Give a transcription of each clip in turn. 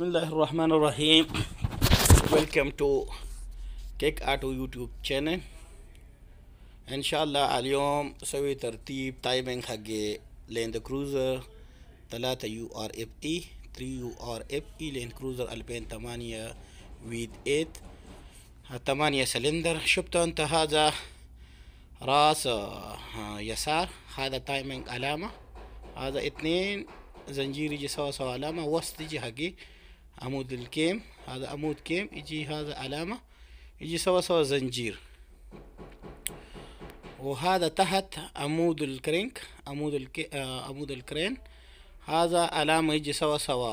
بسم الله الرحمن الرحيم welcome to كيك ارتو يوتيوب channel ان شاء الله اليوم سوي ترتيب تايمينج حق لاند كروزر 3 يو ار اف اي 3 يو ار اف اي لاند كروزر 2008 ويد 8 8 سلندر شفتوا انت هذا راس آه، يسار هذا تايمينج علامه هذا اثنين زنجيري جي سوا سوا علامة وسط جي حقي عمود الكيم هذا عمود كيم يجي هذا علامة يجي سوا سوا زنجير وهذا تحت عمود الكرينك عمود الك... عمود آه، الكرين هذا علامة يجي سوا سوا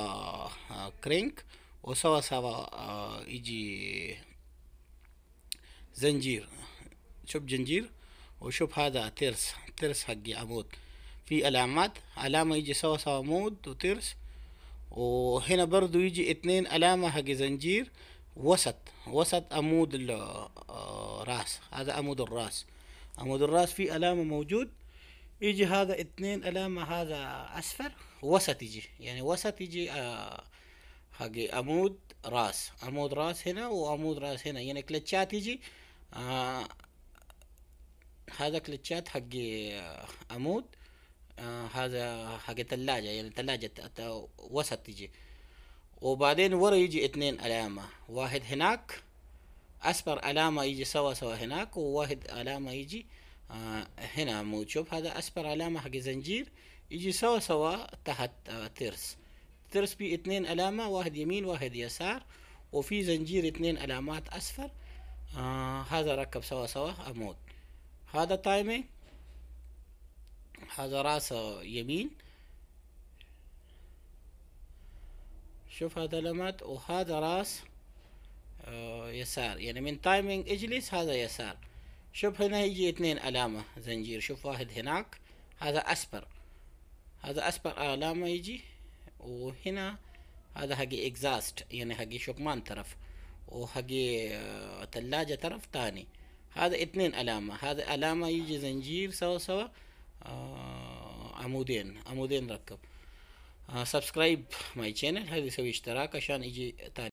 آه، كرينك وسوا سوا آه، يجي زنجير شوف جنجير وشوف هذا ترس ترس حقي عمود في علامات علامة يجي سوا سوا مود وترس وهنا برضو يجي اتنين ألامة حق زنجير وسط وسط عمود آه، الراس هذا عمود الراس عمود الراس في ألامة موجود يجي هذا اتنين ألامة هذا أسفل وسط يجي يعني وسط يجي آه، حق عمود راس عمود راس هنا وعمود راس هنا يعني كلتشات يجي آه، هذا كلتشات حق عمود آه هذا حق الثلاجة يعني الثلاجة وسط تجي وبعدين ورا يجي اثنين علامة واحد هناك أسبر علامة يجي سوا سوا هناك وواحد علامة يجي آه هنا مو تشوف هذا أسبر علامة حق زنجير يجي سوا سوا تحت آه ترس ترس بي اثنين علامة واحد يمين واحد يسار وفي زنجير اثنين علامات أسفر آه هذا ركب سوا سوا أموت هذا تايمينج هذا راسه يمين شوف هذا لمت وهذا راس آه، يسار يعني من تايمينج اجلس هذا يسار شوف هنا يجي اثنين علامة زنجير شوف واحد هناك هذا أسبر هذا أسبر علامة يجي وهنا هذا حقي اكزاست يعني حقي شكمان طرف وحقي ثلاجة آه، طرف تاني هذا اثنين علامة هذا علامة يجي زنجير سوا سوا عمودين عمودين ركب سبسكرايب ماي شانل هذه سوي اشتراك عشان يجي تاني